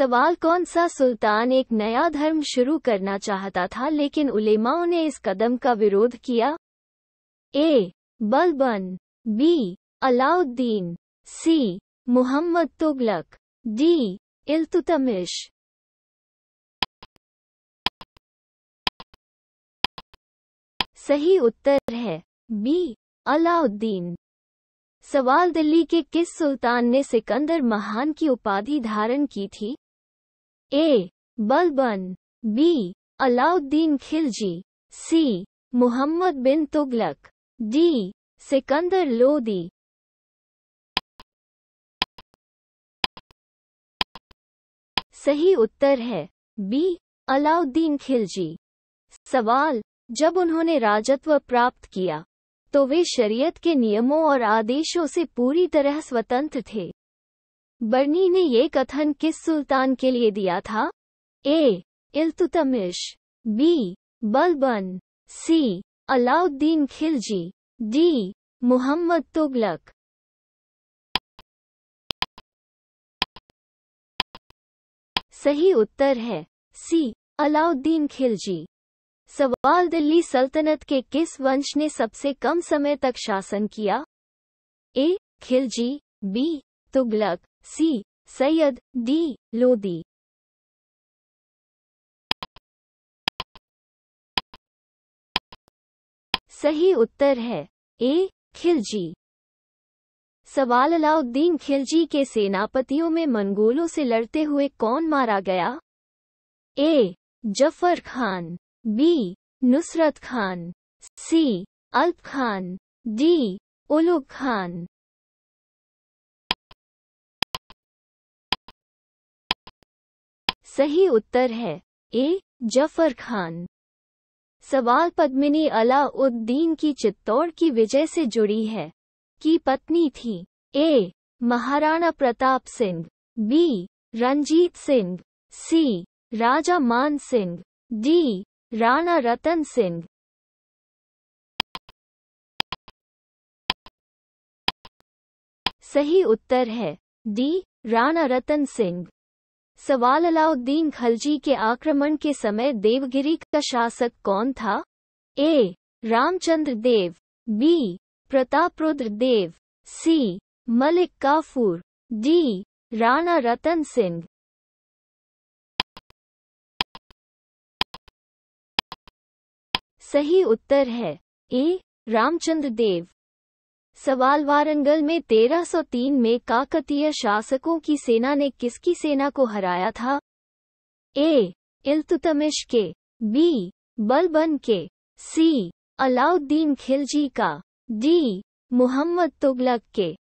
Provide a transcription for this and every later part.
सवाल कौन सा सुल्तान एक नया धर्म शुरू करना चाहता था लेकिन उलेमाओं ने इस कदम का विरोध किया A Balban B Alauddin C Mohammad Tughlaq D Iltutmish सही उत्तर है बी अलाउद्दीन सवाल दिल्ली के किस सुल्तान ने सिकंदर महान की उपाधि धारण की थी A Balban B Alauddin Khilji C Mohammad bin Tughlaq D Sikandar Lodi सही उत्तर है बी अलाउद्दीन खिलजी सवाल जब उन्होंने राजत्व प्राप्त किया तो वे शरीयत के नियमों और आदेशों से पूरी तरह स्वतंत्र थे बर्नी ने ये कथन किस सुल्तान के लिए दिया था A Iltutmish B Balban C Alauddin Khilji D Mohammad Tughlaq सही उत्तर है सी अलाउद्दीन खिलजी सवाल दिल्ली सल्तनत के किस वंश ने सबसे कम समय तक शासन किया A Khilji B Tughlaq C Sayyid D Lodi सही उत्तर है ए खिलजी सवाल अलाउद्दीन खिलजी के सेनापतियों में मंगोलों से लड़ते हुए कौन मारा गया A Zafar Khan B Nusrat Khan C Alp Khan D उलुग Khan सही उत्तर है ए जफर खान सवाल पद्मिनी अलाउद्दीन की चित्तौड़ की विजय से जुड़ी है की पत्नी थी A Maharana Pratap Singh B Ranjit Singh C Raja Man Singh D Rana Ratan Singh सही उत्तर है डी राणा रतन सिंह सवाल अलाउद्दीन खलजी के आक्रमण के समय देवगिरी का शासक कौन था A Ramchandra Dev B Pratap Rudra Dev C Malik Kafur D Rana Ratan Singh सही उत्तर है ए रामचंद्र देव सवाल वारंगल में 1303 में काकतीय शासकों की सेना ने किसकी सेना को हराया था ए इल्तुतमिश के बी बलबन के सी अलाउद्दीन खिलजी का डी मोहम्मद तुगलक के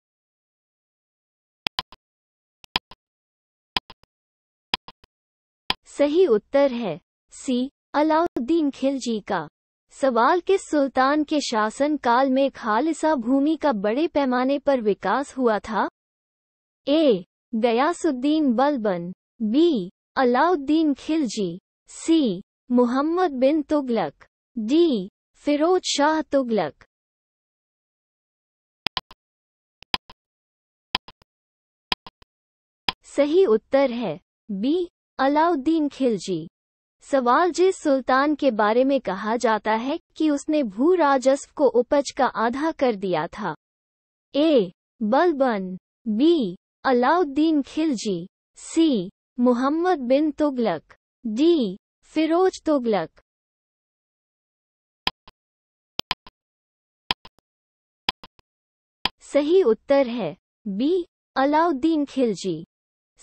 सही उत्तर है सी अलाउद्दीन खिलजी का सवाल किस सुल्तान के शासन काल में खालिसा भूमि का बड़े पैमाने पर विकास हुआ था A Ghiyasuddin Balban B Alauddin Khilji C Muhammad bin Tughlaq D Firoz Shah Tughlaq सही उत्तर है बी अलाउद्दीन खिलजी सवाल जिस सुल्तान के बारे में कहा जाता है कि उसने भू राजस्व को उपज का आधा कर दिया था A Balban B Alauddin Khilji C Mohammad bin Tughlaq D Firoz Tughlaq सही उत्तर है बी अलाउद्दीन खिलजी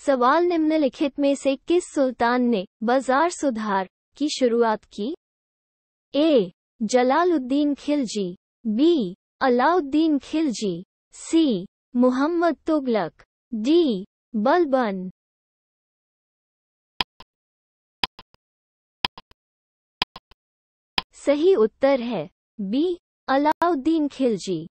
सवाल निम्नलिखित में से किस सुल्तान ने बाजार सुधार की शुरुआत की A Jalaluddin Khilji B Alauddin Khilji C Mohammad Tughlaq D Balban सही उत्तर है बी अलाउद्दीन खिलजी